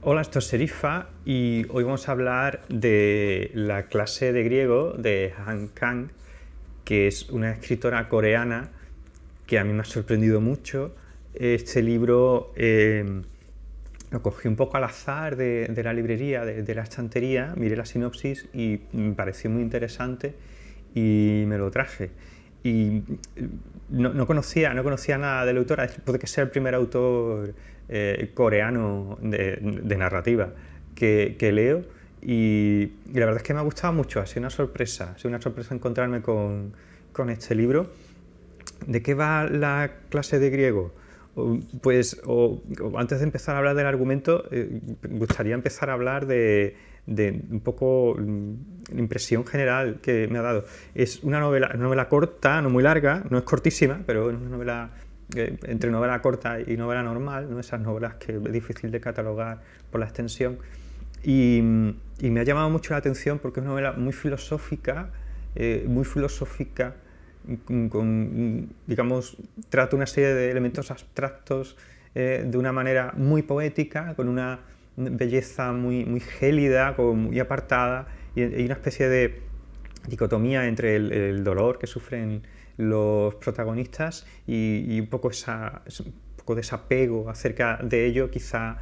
Hola, esto es Serifa y hoy vamos a hablar de la clase de griego de Han Kang, que es una escritora coreana que a mí me ha sorprendido mucho. Este libro em, lo cogí un poco al azar de, la librería, de, la estantería, miré la sinopsis y me pareció muy interesante y me lo traje y eh, no, conocía, no conocía nada del autor, puede que sea el primer autor eh, coreano de, narrativa que, que leo y, la verdad es que me ha gustado mucho, ha sido una sorpresa, ha una sorpresa encontrarme con, con este libro. ¿De qué va la clase de griego? Pues antes de empezar a hablar del argumento, me eh, gustaría empezar a hablar de, de un poco mm, la impresión general que me ha dado. Es una novela, novela corta, no muy larga, no es cortísima, pero es una novela eh, entre novela corta y novela normal, ¿no? esas novelas que es difícil de catalogar por la extensión. Y, mm, y, me ha llamado mucho la atención porque es una novela muy filosófica, eh, muy filosófica, mm, con, digamos, trata una serie de elementos abstractos eh, de una manera muy poética, con una belleza muy, muy gélida, muy apartada, y hay una especie de dicotomía entre el, dolor que sufren los protagonistas y, un poco esa, un poco desapego acerca de ello, quizá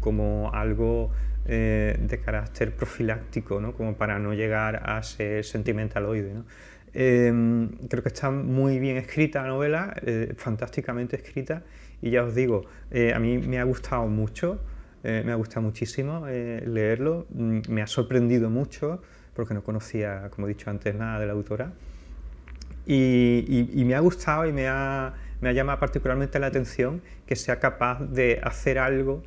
como algo eh, de carácter profiláctico, ¿no? como para no llegar a ser sentimentaloide. ¿no? Em, creo que está muy bien escrita la novela, eh, fantásticamente escrita, y ya os digo, eh, a mí me ha gustado mucho. Eh, me ha gustado muchísimo eh, leerlo, mm, me ha sorprendido mucho porque no conocía, como he dicho antes, nada de la autora. Y, me ha gustado y me ha, llamado particularmente la atención que sea capaz de hacer algo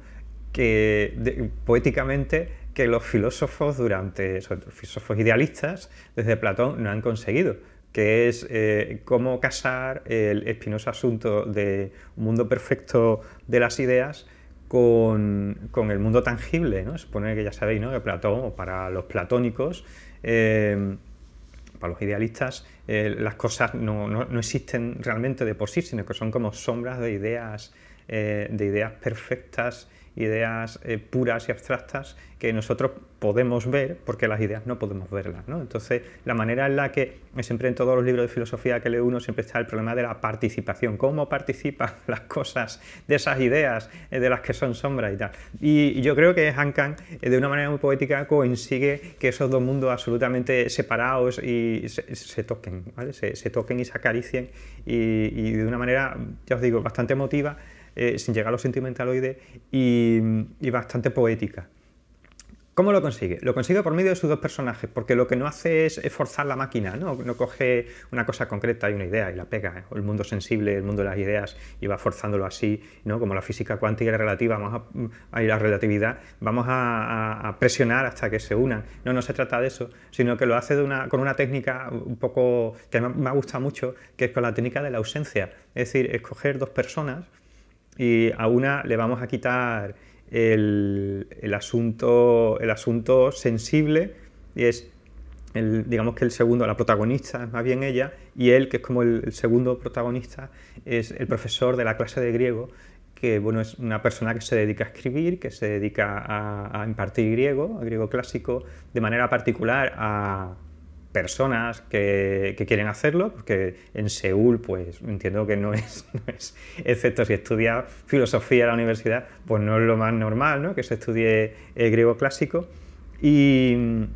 que poéticamente que los filósofos durante, idealistas, desde Platón no han conseguido, que es eh, cómo casar el espinoso asunto de un mundo perfecto de las ideas con, el mundo tangible. ¿no? Supone que ya sabéis ¿no? que Platón, para los platónicos, eh, para los idealistas, eh, las cosas no, existen realmente de por sí, sino que son como sombras de ideas, eh, de ideas perfectas ideas eh, puras y abstractas que nosotros podemos ver porque las ideas no podemos verlas. ¿no? Entonces, la manera en la que eh, siempre en todos los libros de filosofía que lee uno siempre está el problema de la participación, cómo participan las cosas de esas ideas eh, de las que son sombras y tal. Y, yo creo que Hankan, de una manera muy poética, consigue que esos dos mundos absolutamente separados y se, toquen, se, toquen y se acaricien y, y de una manera, ya os digo, bastante emotiva eh, sin llegar a lo sentimentaloide y, y bastante poética. ¿Cómo lo consigue? Lo consigue por medio de sus dos personajes, porque lo que no hace es forzar la máquina, ¿no? coge una cosa concreta y una idea y la pega. ¿eh? El mundo sensible, el mundo de las ideas, y va forzándolo así, Como la física cuántica y relativa, vamos a, y la relatividad, vamos a, presionar hasta que se unan. No, no se trata de eso, sino que lo hace con una técnica un poco que me, me gusta mucho, que es con la técnica de la ausencia. Es decir, escoger dos personas y a una le vamos a quitar el, asunto, el asunto sensible, y es el, digamos que el segundo, la protagonista es más bien ella, y él, que es como el, segundo protagonista, es el profesor de la clase de griego, que bueno, es una persona que se dedica a escribir, que se dedica a, a impartir griego, a griego clásico, de manera particular a, personas que, quieren hacerlo, porque en Seúl, pues entiendo que no es, excepto si estudias filosofía en la universidad, pues no es lo más normal, ¿no? Que se estudie griego clásico. Y,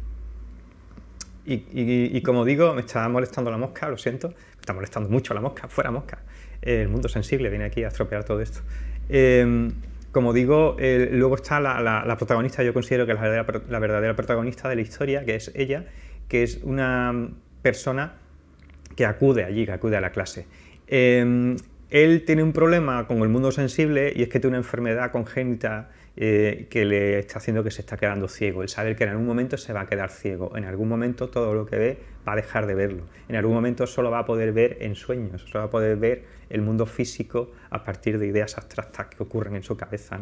como digo, me está molestando la mosca, lo siento, me está molestando mucho la mosca, fuera mosca. El mundo sensible viene aquí a estropear todo esto. Em, como digo, luego está la, protagonista, yo considero que la verdadera protagonista de la historia, que es ella, que es una persona que acude allí, que acude a la clase. Em, él tiene un problema con el mundo sensible y es que tiene una enfermedad congénita eh, que le está haciendo que se está quedando ciego. El saber que en algún momento se va a quedar ciego. En algún momento todo lo que ve va a dejar de verlo. En algún momento solo va a poder ver en sueños, solo va a poder ver el mundo físico a partir de ideas abstractas que ocurren en su cabeza.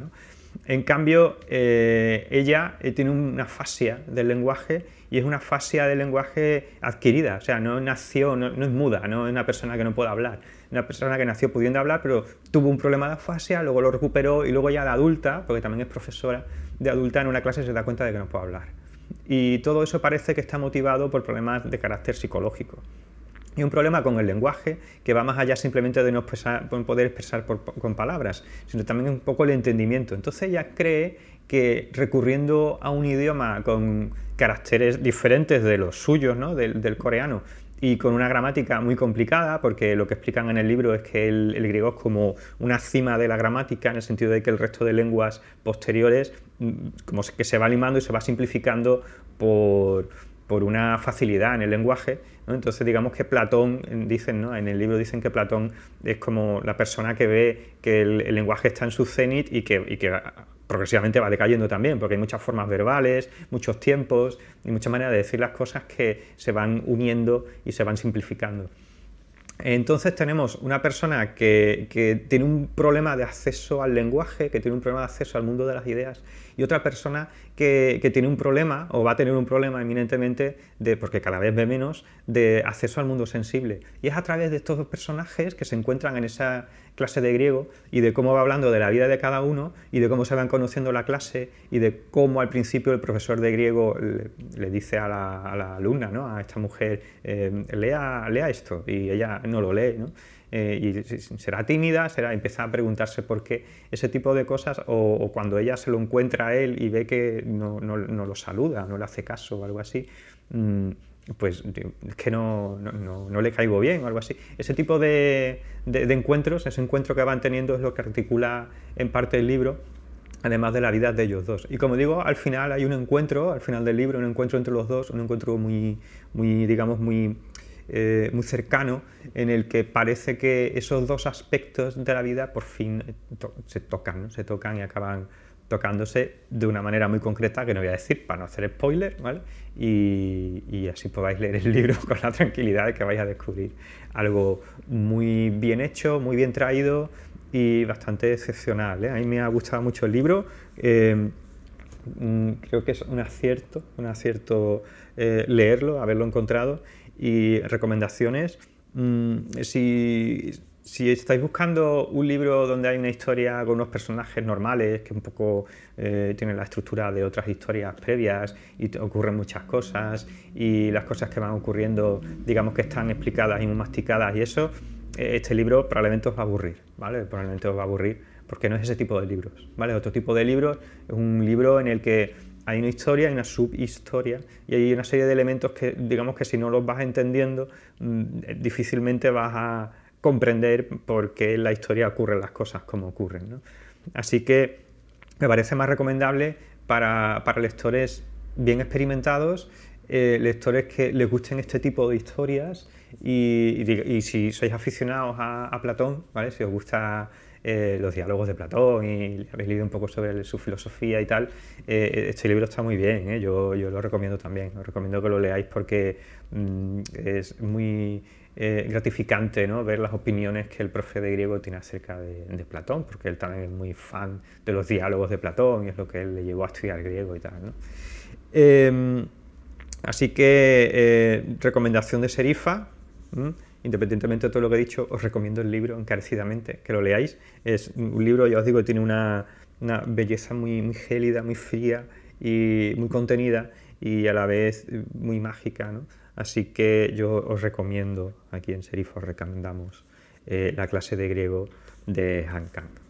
En cambio, eh, ella eh, tiene una fascia del lenguaje y es una fascia del lenguaje adquirida, o sea, no nació, no, es muda, no es una persona que no puede hablar, es una persona que nació pudiendo hablar, pero tuvo un problema de fascia, luego lo recuperó y luego ya de adulta, porque también es profesora de adulta en una clase se da cuenta de que no puede hablar. Y todo eso parece que está motivado por problemas de carácter psicológico. Y un problema con el lenguaje que va más allá simplemente de no poder expresar con palabras, sino también un poco el entendimiento. Entonces ella cree que recurriendo a un idioma con caracteres diferentes de los suyos, ¿no? del coreano, y con una gramática muy complicada, porque lo que explican en el libro es que el, griego es como una cima de la gramática, en el sentido de que el resto de lenguas posteriores mm, como que se va limando y se va simplificando por, una facilidad en el lenguaje. Entonces digamos que Platón, dicen, ¿no? en el libro dicen que Platón es como la persona que ve que el, lenguaje está en su cenit y que, y que progresivamente va decayendo también, porque hay muchas formas verbales, muchos tiempos y muchas maneras de decir las cosas que se van uniendo y se van simplificando. Entonces tenemos una persona que, que tiene un problema de acceso al lenguaje, que tiene un problema de acceso al mundo de las ideas y otra persona que, que, tiene un problema o va a tener un problema eminentemente, de, porque cada vez ve menos, de acceso al mundo sensible. Y es a través de estos dos personajes que se encuentran en esa clase de griego y de cómo va hablando de la vida de cada uno y de cómo se van conociendo la clase y de cómo al principio el profesor de griego le, dice a la, a la, alumna, ¿no? a esta mujer, eh, lea, lea esto y ella no lo lee. ¿no? Eh, y será tímida, será, empieza a preguntarse por qué ese tipo de cosas, o, cuando ella se lo encuentra a él y ve que no, lo saluda, no le hace caso o algo así. Mm, pues es que no, no, le caigo bien o algo así. Ese tipo de, encuentros, ese encuentro que van teniendo es lo que articula en parte el libro, además de la vida de ellos dos. Y como digo, al final hay un encuentro, al final del libro, un encuentro entre los dos, un encuentro muy, muy digamos, muy eh, muy cercano, en el que parece que esos dos aspectos de la vida por fin eh, se tocan, se tocan y acaban tocándose de una manera muy concreta que no voy a decir para no hacer spoiler, ¿vale? Y, así podáis leer el libro con la tranquilidad de que vais a descubrir algo muy bien hecho, muy bien traído y bastante excepcional. ¿eh? A mí me ha gustado mucho el libro. Mm, creo que es un acierto, un acierto leerlo, haberlo encontrado y recomendaciones. Mm, si, estáis buscando un libro donde hay una historia con unos personajes normales, que un poco eh, tienen la estructura de otras historias previas y ocurren muchas cosas y las cosas que van ocurriendo, digamos que están explicadas y masticadas y eso, eh, este libro probablemente os va a aburrir, ¿vale? Probablemente os va a aburrir porque no es ese tipo de libros, ¿vale? Otro tipo de libros es un libro en el que hay una historia, hay una subhistoria y hay una serie de elementos que, digamos que si no los vas entendiendo, mm, difícilmente vas a comprender por qué en la historia ocurren las cosas como ocurren. Así que me parece más recomendable para, lectores bien experimentados, eh, lectores que les gusten este tipo de historias y, si sois aficionados a, a Platón, ¿vale? si os gusta eh, los diálogos de Platón y habéis leído un poco sobre su filosofía y tal, eh, este libro está muy bien, eh, yo, lo recomiendo también, os recomiendo que lo leáis porque mm, es muy gratificante ¿no? ver las opiniones que el profe de griego tiene acerca de, Platón, porque él también es muy fan de los diálogos de Platón y es lo que él le llevó a estudiar griego y tal. ¿no? Em, así que recomendación de Serifa. Independientemente de todo lo que he dicho, os recomiendo el libro encarecidamente, que lo leáis. Es un libro, ya os digo, tiene una, belleza muy, gélida, muy fría y muy contenida y a la vez muy mágica. Así que yo os recomiendo, aquí en Serifos os recomendamos eh, la clase de griego de Hankamp.